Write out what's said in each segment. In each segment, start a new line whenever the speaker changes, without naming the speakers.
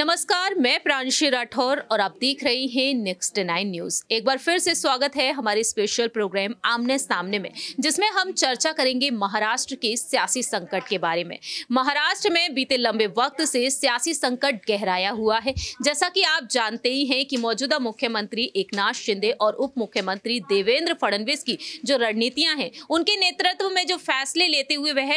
नमस्कार मैं प्रांशी राठौर और आप देख रहे हैं नेक्स्ट नाइन न्यूज एक बार फिर से स्वागत है हमारे स्पेशल प्रोग्राम आमने सामने में जिसमें हम चर्चा करेंगे महाराष्ट्र के सियासी संकट के बारे में महाराष्ट्र में बीते लंबे वक्त से सियासी संकट गहराया हुआ है जैसा कि आप जानते ही हैं कि मौजूदा मुख्यमंत्री एक शिंदे और उप मुख्यमंत्री देवेंद्र फडणवीस की जो रणनीतियां हैं उनके नेतृत्व में जो फैसले लेते हुए वह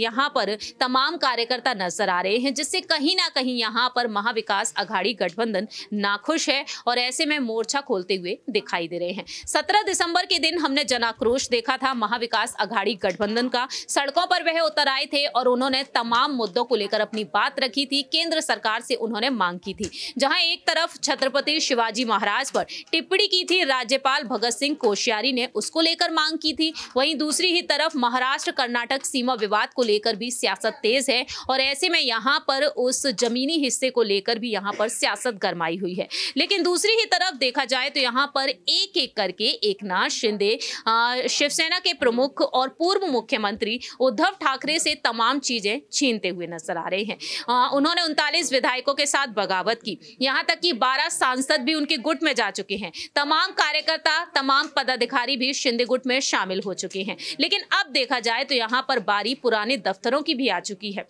यहाँ पर तमाम कार्यकर्ता नजर आ रहे हैं जिससे कहीं ना कहीं यहाँ पर महाविकास अघाड़ी गठबंधन नाखुश है और ऐसे में मोर्चा खोलते हुए दिखाई दे रहे हैं सत्रह दिसंबर के दिन हमने जनाक्रोश देखा था महाविकास अघाड़ी गठबंधन का सड़कों पर वह उतर आए थे और उन्होंने तमाम मुद्दों को लेकर अपनी बात रखी थी केंद्र सरकार से उन्होंने मांग की थी जहां एक तरफ छत्रपति शिवाजी महाराज पर टिप्पणी की थी राज्यपाल भगत सिंह कोश्यारी ने उसको लेकर मांग की थी वहीं दूसरी ही तरफ महाराष्ट्र कर्नाटक सीमा विवाद को लेकर भी सियासत तेज है और ऐसे में यहां पर उस जमीनी हिस्से को लेकर लेकर भी यहाँ पर सियासत गरमाई हुई है लेकिन दूसरी ही तरफ देखा जाए तो यहाँ पर एक एक करके एक शिंदे शिवसेना के प्रमुख और पूर्व मुख्यमंत्री उद्धव ठाकरे से तमाम चीजें छीनते हुए नजर आ रहे हैं उन्होंने उनतालीस विधायकों के साथ बगावत की यहाँ तक कि बारह सांसद भी उनके गुट में जा चुके हैं तमाम कार्यकर्ता तमाम पदाधिकारी भी शिंदे गुट में शामिल हो चुके हैं लेकिन अब देखा जाए तो यहाँ पर बारी पुराने दफ्तरों की भी आ चुकी है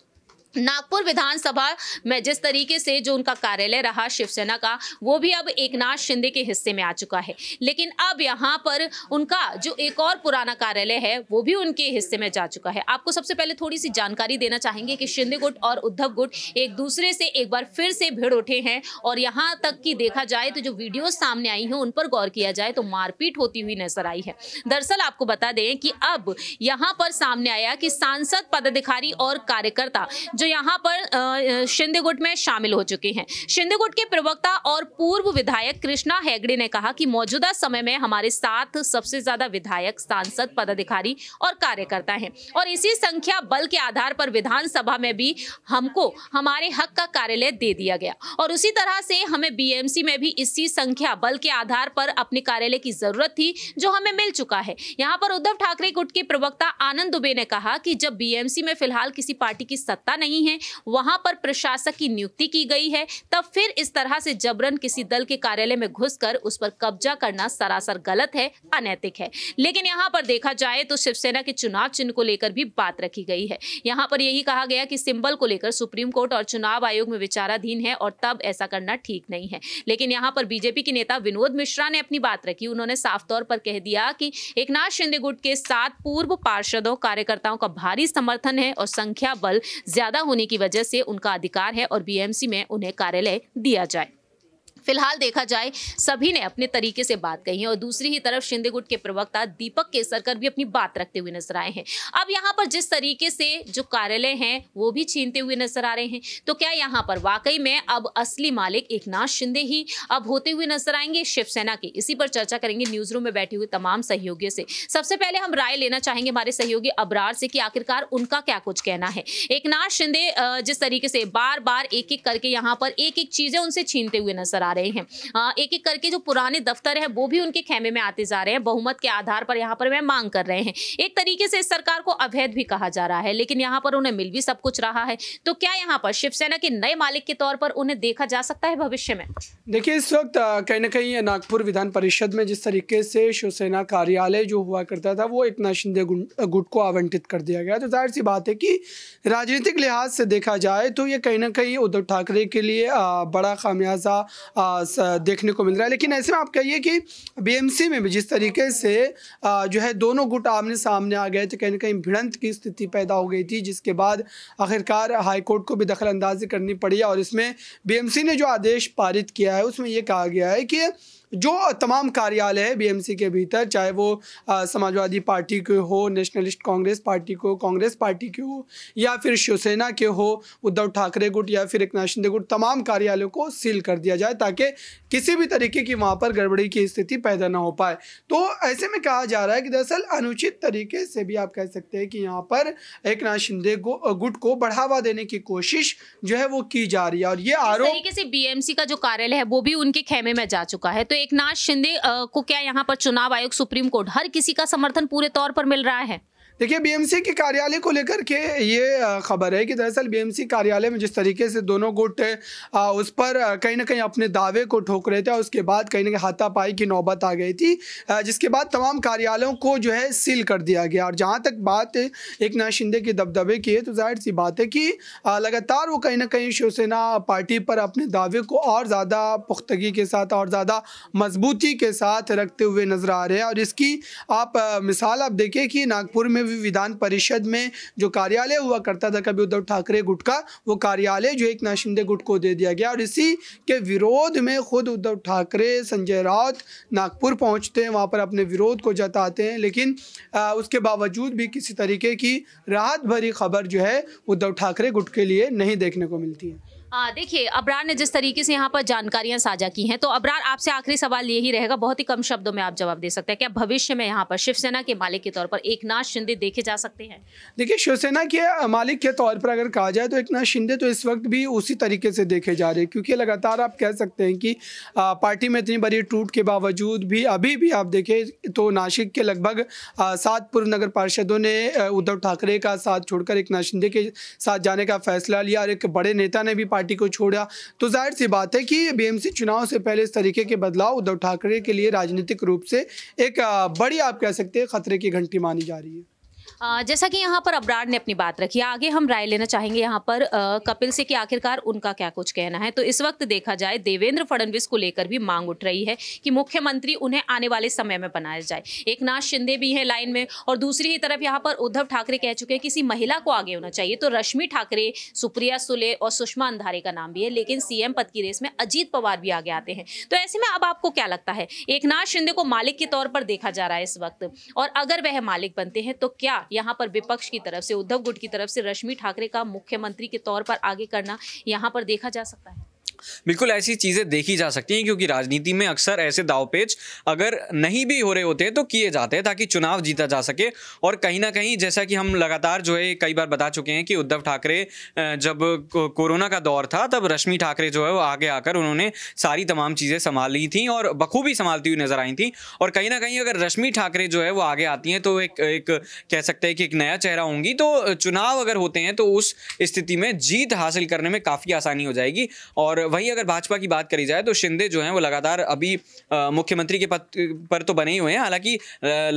नागपुर विधानसभा में जिस तरीके से जो उनका कार्यालय रहा शिवसेना का वो भी अब एकनाथ शिंदे के हिस्से में आ चुका है लेकिन अब यहाँ पर उनका जो एक और पुराना कार्यालय है वो भी उनके हिस्से में जा चुका है आपको सबसे पहले थोड़ी सी जानकारी देना चाहेंगे कि शिंदे गुट और उद्धव गुट एक दूसरे से एक बार फिर से भिड़ उठे हैं और यहाँ तक कि देखा जाए तो जो वीडियो सामने आई है उन पर गौर किया जाए तो मारपीट होती हुई नजर आई है दरअसल आपको बता दें कि अब यहाँ पर सामने आया कि सांसद पदाधिकारी और कार्यकर्ता जो जो यहाँ पर शिंदे गुट में शामिल हो चुके हैं शिंदे गुट के प्रवक्ता और पूर्व विधायक कृष्णा हेगड़े ने कहा कि मौजूदा समय में हमारे साथ सबसे ज्यादा विधायक सांसद पदाधिकारी और कार्यकर्ता हैं और इसी संख्या बल के आधार पर विधानसभा में भी हमको हमारे हक का कार्यालय दे दिया गया और उसी तरह से हमें बीएमसी में भी इसी संख्या बल के आधार पर अपने कार्यालय की जरूरत थी जो हमें मिल चुका है यहाँ पर उद्धव ठाकरे गुट के प्रवक्ता आनंद दुबे ने कहा कि जब बीएमसी में फिलहाल किसी पार्टी की सत्ता नहीं है वहां पर प्रशासक की नियुक्ति की गई है तब फिर इस तरह से जबरन किसी दल के कार्यालय में घुसकर उस पर कब्जा करना सरासर गलत है अनैतिक है लेकिन यहाँ पर देखा जाए तो शिवसेना के चुनाव चिन्ह को लेकर भी बात रखी गई है यहाँ पर यही कहा गया कि सिंबल को लेकर सुप्रीम कोर्ट और चुनाव आयोग में विचाराधीन है और तब ऐसा करना ठीक नहीं है लेकिन यहाँ पर बीजेपी के नेता विनोद मिश्रा ने अपनी बात रखी उन्होंने साफ तौर पर कह दिया कि एक शिंदे गुट के साथ पूर्व पार्षदों कार्यकर्ताओं का भारी समर्थन है और संख्या बल ज्यादा ज्यादा होने की वजह से उनका अधिकार है और बीएमसी में उन्हें कार्यालय दिया जाए फिलहाल देखा जाए सभी ने अपने तरीके से बात कही है और दूसरी ही तरफ शिंदे गुट के प्रवक्ता दीपक केसरकर भी अपनी बात रखते हुए नजर आए हैं अब यहाँ पर जिस तरीके से जो कार्यालय हैं वो भी छीनते हुए नजर आ रहे हैं तो क्या यहाँ पर वाकई में अब असली मालिक एक शिंदे ही अब होते हुए नजर आएंगे शिवसेना के इसी पर चर्चा करेंगे न्यूज रूम में बैठे हुए तमाम सहयोगियों से सबसे पहले हम राय लेना चाहेंगे हमारे सहयोगी अबरार से कि आखिरकार उनका क्या कुछ कहना है एकनाथ शिंदे जिस तरीके से बार बार एक एक करके यहाँ पर एक एक चीजें उनसे छीनते हुए नजर आ रहे हैं एक एक करके जो पुराने दफ्तर है वो भी उनके खेमे में आते जा रहे हैं बहुमत के आधार पर यहाँ पर वह मांग कर रहे हैं एक तरीके से इस सरकार को अवैध भी कहा जा रहा है लेकिन यहाँ पर उन्हें मिल भी सब कुछ रहा है तो क्या यहाँ पर शिवसेना के नए मालिक के तौर पर उन्हें देखा जा सकता है भविष्य में
देखिए इस वक्त कहीं ना कहीं नागपुर विधान परिषद में जिस तरीके से शिवसेना कार्यालय जो हुआ करता था वो एक शिंदे गुट को आवंटित कर दिया गया तो जाहिर सी बात है कि राजनीतिक लिहाज से देखा जाए तो ये कहीं ना कहीं उद्धव ठाकरे के लिए बड़ा खामियाजा देखने को मिल रहा है लेकिन ऐसे में आप कहिए कि बीएमसी में भी जिस तरीके से जो है दोनों गुट आमने सामने आ गए थे कहीं ना कहीं भिड़ंत की स्थिति पैदा हो गई थी जिसके बाद आखिरकार हाईकोर्ट को भी दखल अंदाजी करनी पड़ी और इसमें बी ने जो आदेश पारित किया है उसमें यह कहा गया है कि जो तमाम कार्यालय है बी के भीतर चाहे वो समाजवादी पार्टी के हो नेशनलिस्ट कांग्रेस पार्टी को कांग्रेस पार्टी के हो या फिर शिवसेना के हो उद्धव ठाकरे गुट या फिर एक शिंदे गुट तमाम कार्यालयों को सील कर दिया जाए ताकि ताकि किसी भी तरीके की वहाँ पर गड़बड़ी की स्थिति पैदा ना हो पाए तो ऐसे में कहा जा रहा है कि दरअसल अनुचित तरीके से भी आप कह सकते हैं कि यहाँ पर एक नाथ शिंदे गुट को बढ़ावा देने की कोशिश जो है वो की जा रही है और ये आरोप तरीके
से बीएमसी का जो कार्यालय है वो भी उनके खेमे में जा चुका है तो एक शिंदे को क्या यहाँ पर चुनाव आयोग सुप्रीम कोर्ट हर किसी का समर्थन पूरे तौर पर मिल रहा है देखिए
बीएमसी के कार्यालय को लेकर के ये खबर है कि दरअसल बीएमसी कार्यालय में जिस तरीके से दोनों गुट उस पर कहीं ना कहीं अपने दावे को ठोक रहे थे और उसके बाद कहीं ना कहीं हाथापाई की नौबत आ गई थी जिसके बाद तमाम कार्यालयों को जो है सील कर दिया गया और जहाँ तक बात एक नाथ शिंदे के दबदबे की है तो जाहिर सी बात है कि लगातार वो कहीं ना कहीं शिवसेना पार्टी पर अपने दावे को और ज़्यादा पुख्तगी के साथ और ज़्यादा मजबूती के साथ रखते हुए नजर आ रहे हैं और इसकी आप मिसाल आप देखें कि नागपुर में भी विधान परिषद में जो कार्यालय हुआ करता था कभी उद्धव ठाकरे गुट का वो कार्यालय जो एक नाशिंदे गुट को दे दिया गया और इसी के विरोध में खुद उद्धव ठाकरे संजय राउत नागपुर पहुंचते हैं वहाँ पर अपने विरोध को जताते हैं लेकिन आ, उसके बावजूद भी किसी तरीके की राहत भरी खबर जो है उद्धव ठाकरे गुट के लिए नहीं देखने को मिलती है
देखिए अबरार ने जिस तरीके से यहाँ पर जानकारियां साझा की हैं तो अबरार आपसे आखिरी सवाल यही रहेगा बहुत ही कम शब्दों में आप जवाब दे सकते हैं क्या भविष्य में यहाँ पर शिवसेना के मालिक के तौर पर एक नाथ शिंदे देखे जा सकते हैं
देखिए शिवसेना के मालिक के तौर पर अगर कहा जाए तो एक नाथ शिंदे तो इस वक्त भी उसी तरीके से देखे जा रहे हैं क्योंकि लगातार आप कह सकते हैं कि पार्टी में इतनी बड़ी टूट के बावजूद भी अभी भी आप देखें तो नासिक के लगभग सात पूर्व नगर पार्षदों ने उद्धव ठाकरे का साथ छोड़कर एक नाथ शिंदे के साथ जाने का फैसला लिया और एक बड़े नेता ने भी पार्टी को छोड़ा तो जाहिर सी बात है कि बीएमसी चुनाव से पहले इस तरीके के बदलाव उद्धव ठाकरे के लिए राजनीतिक रूप से एक बड़ी आप कह सकते हैं खतरे की घंटी मानी जा रही है
जैसा कि यहाँ पर अबरार ने अपनी बात रखी आगे हम राय लेना चाहेंगे यहाँ पर कपिल से कि आखिरकार उनका क्या कुछ कहना है तो इस वक्त देखा जाए देवेंद्र फडणवीस को लेकर भी मांग उठ रही है कि मुख्यमंत्री उन्हें आने वाले समय में बनाया जाए एक नाथ शिंदे भी हैं लाइन में और दूसरी ही तरफ यहाँ पर उद्धव ठाकरे कह चुके हैं किसी महिला को आगे होना चाहिए तो रश्मि ठाकरे सुप्रिया सुले और सुषमा अंधारे का नाम भी है लेकिन सीएम पद की रेस में अजीत पवार भी आगे आते हैं तो ऐसे में अब आपको क्या लगता है एक नाथ शिंदे को मालिक के तौर पर देखा जा रहा है इस वक्त और अगर वह मालिक बनते हैं तो क्या यहाँ पर विपक्ष की तरफ से उद्धव गुट की तरफ से रश्मि ठाकरे का मुख्यमंत्री के तौर पर आगे करना यहाँ पर देखा जा सकता है
बिल्कुल ऐसी चीज़ें देखी जा सकती हैं क्योंकि राजनीति में अक्सर ऐसे दावपेच अगर नहीं भी हो रहे होते हैं तो किए जाते हैं ताकि चुनाव जीता जा सके और कहीं ना कहीं जैसा कि हम लगातार जो है कई बार बता चुके हैं कि उद्धव ठाकरे जब कोरोना का दौर था तब रश्मि ठाकरे जो है वो आगे आकर उन्होंने सारी तमाम चीज़ें संभाल ली थी और बखूबी संभालती हुई नजर आई थी और कहीं ना कहीं अगर रश्मि ठाकरे जो है वो आगे आती हैं तो एक एक कह सकते हैं कि एक नया चेहरा होंगी तो चुनाव अगर होते हैं तो उस स्थिति में जीत हासिल करने में काफ़ी आसानी हो जाएगी और वहीं अगर भाजपा की बात करी जाए तो शिंदे जो हैं वो लगातार अभी मुख्यमंत्री के पद पर तो बने ही हुए हैं हालांकि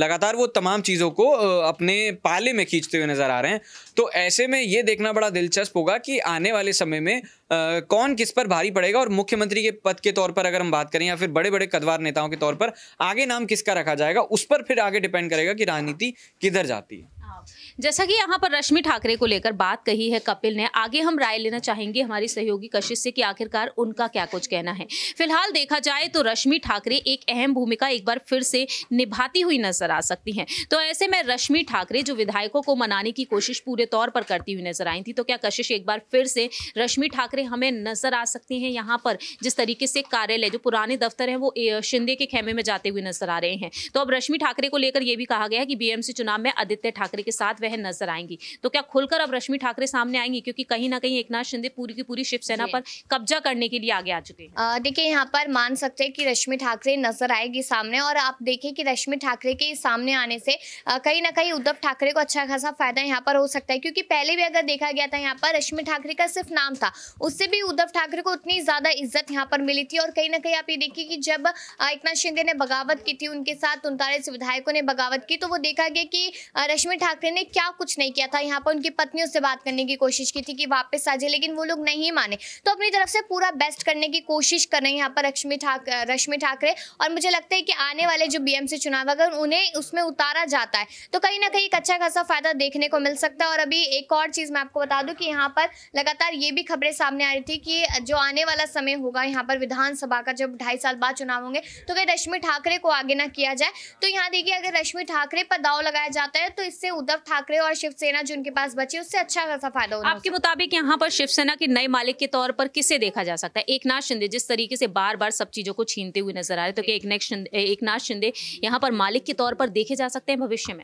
लगातार वो तमाम चीज़ों को अपने पाले में खींचते हुए नज़र आ रहे हैं तो ऐसे में ये देखना बड़ा दिलचस्प होगा कि आने वाले समय में कौन किस पर भारी पड़ेगा और मुख्यमंत्री के पद के तौर पर अगर हम बात करें या फिर बड़े बड़े कदवार नेताओं के तौर पर आगे नाम किसका रखा जाएगा उस पर फिर आगे डिपेंड करेगा कि राजनीति किधर जाती है हाँ।
जैसा कि यहाँ पर रश्मि ठाकरे को लेकर बात कही है कपिल ने आगे हम राय लेना चाहेंगे हमारी सहयोगी कशिश से कि आखिरकार उनका क्या कुछ कहना है फिलहाल देखा जाए तो रश्मि ठाकरे एक अहम भूमिका एक बार फिर से निभाती हुई नजर आ सकती हैं तो ऐसे में रश्मि ठाकरे जो विधायकों को मनाने की कोशिश पूरे तौर पर करती हुई नजर आई थी तो क्या कशिश एक बार फिर से रश्मि ठाकरे हमें नजर आ सकती हैं यहाँ पर जिस तरीके से कार्यालय जो पुराने दफ्तर हैं वो शिंदे के खेमे में जाते हुए नजर आ रहे हैं तो अब रश्मि ठाकरे को लेकर यह भी कहा गया है कि बीएमसी चुनाव में आदित्य ठाकरे ठाकरे के साथ वह नजर आएंगी तो क्या खुलकर अब रश्मि ठाकरे सामने आएंगी क्योंकि कहीं ना कहीं एक शिंदे पूरी की पूरी शिवसेना पर कब्जा करने के लिए आगे आ चुके
हैं देखिए यहाँ पर मान सकते हैं कि रश्मि ठाकरे नजर आएगी सामने और आप देखिए कि रश्मि ठाकरे के सामने आने से कहीं ना कहीं उद्धव ठाकरे को अच्छा खासा फायदा यहाँ पर हो सकता है क्योंकि पहले भी अगर देखा गया था यहाँ पर रश्मि ठाकरे का सिर्फ नाम था उससे भी उद्धव ठाकरे को उतनी ज्यादा इज्जत यहाँ पर मिली थी और कहीं ना कहीं आप ये देखिए कि जब एक शिंदे ने बगावत की थी उनके साथ उनतालीस विधायकों ने बगावत की तो वो देखा गया कि रश्मि ठाकरे ठाकरे ने क्या कुछ नहीं किया था यहाँ पर उनकी पत्नियों से बात करने की कोशिश की थी कि वापस आ जाए लेकिन वो लोग नहीं माने तो अपनी तरफ से पूरा बेस्ट करने की कोशिश कर रहे हैं यहाँ पर रश्मि ठाकरे रश्मि ठाकरे और मुझे लगता है कि आने वाले जो बीएमसी चुनाव अगर उन्हें उसमें उतारा जाता है तो कहीं ना कहीं एक अच्छा खासा फायदा देखने को मिल सकता है और अभी एक और चीज़ मैं आपको बता दूँ कि यहाँ पर लगातार ये भी खबरें सामने आ रही थी कि जो आने वाला समय होगा यहाँ पर विधानसभा का जब ढाई साल बाद चुनाव होंगे तो कहीं रश्मि ठाकरे को आगे ना किया जाए तो यहाँ देखिए अगर रश्मि ठाकरे पर दाव लगाया जाता है तो इससे उद्धव ठाकरे और शिवसेना जिनके पास बचे उससे अच्छा खासा फायदा होगा आपके मुताबिक यहाँ पर शिवसेना के नए मालिक के तौर पर
किसे देखा जा सकता है एक नाथ शिंदे जिस तरीके से बार बार सब चीजों को छीनते हुए नजर आ रहे तो एक नाथ शिंदे यहाँ पर मालिक के तौर पर देखे जा सकते हैं भविष्य में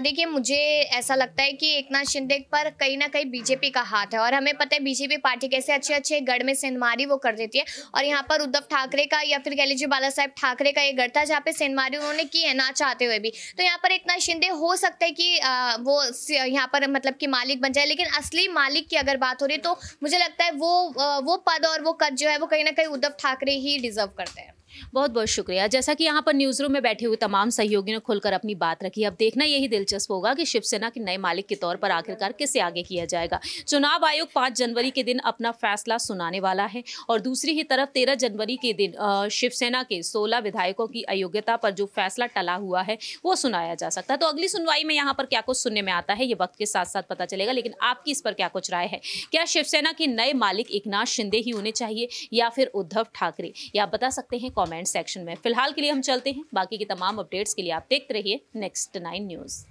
देखिए मुझे ऐसा लगता है कि एक नाथ शिंदे पर कहीं ना कहीं बीजेपी का हाथ है और हमें पता है बीजेपी पार्टी कैसे अच्छे अच्छे गढ़ में सेंधमारी वो कर देती है और यहाँ पर उद्धव ठाकरे का या फिर कह लीजिए बाला साहेब ठाकरे का ये गढ़ था जहाँ पे सेंधमारी उन्होंने की है ना चाहते हुए भी तो यहाँ पर एक नाथ शिंदे हो सकता है कि आ, वो यहाँ पर मतलब कि मालिक बन जाए लेकिन असली मालिक की अगर बात हो रही है तो मुझे लगता है वो वो पद और वो कद जो है वो कहीं ना कहीं उद्धव ठाकरे ही डिजर्व करते हैं
बहुत बहुत शुक्रिया जैसा कि यहाँ पर न्यूज रूम में बैठे हुए तमाम सहयोगियों ने खुलकर अपनी बात रखी अब देखना यही दिलचस्प होगा कि शिवसेना के नए मालिक के तौर पर आखिरकार किसे आगे किया जाएगा चुनाव आयोग पाँच जनवरी के दिन अपना फैसला सुनाने वाला है और दूसरी ही तरफ तेरह जनवरी के दिन शिवसेना के सोलह विधायकों की अयोग्यता पर जो फैसला टला हुआ है वो सुनाया जा सकता है तो अगली सुनवाई में यहाँ पर क्या कुछ सुनने में आता है ये वक्त के साथ साथ पता चलेगा लेकिन आपकी इस पर क्या कुछ राय है क्या शिवसेना के नए मालिक एक शिंदे ही होने चाहिए या फिर उद्धव ठाकरे या आप बता सकते हैं कमेंट सेक्शन में फिलहाल के लिए हम चलते हैं बाकी की तमाम अपडेट्स के लिए आप देखते रहिए नेक्स्ट नाइन न्यूज़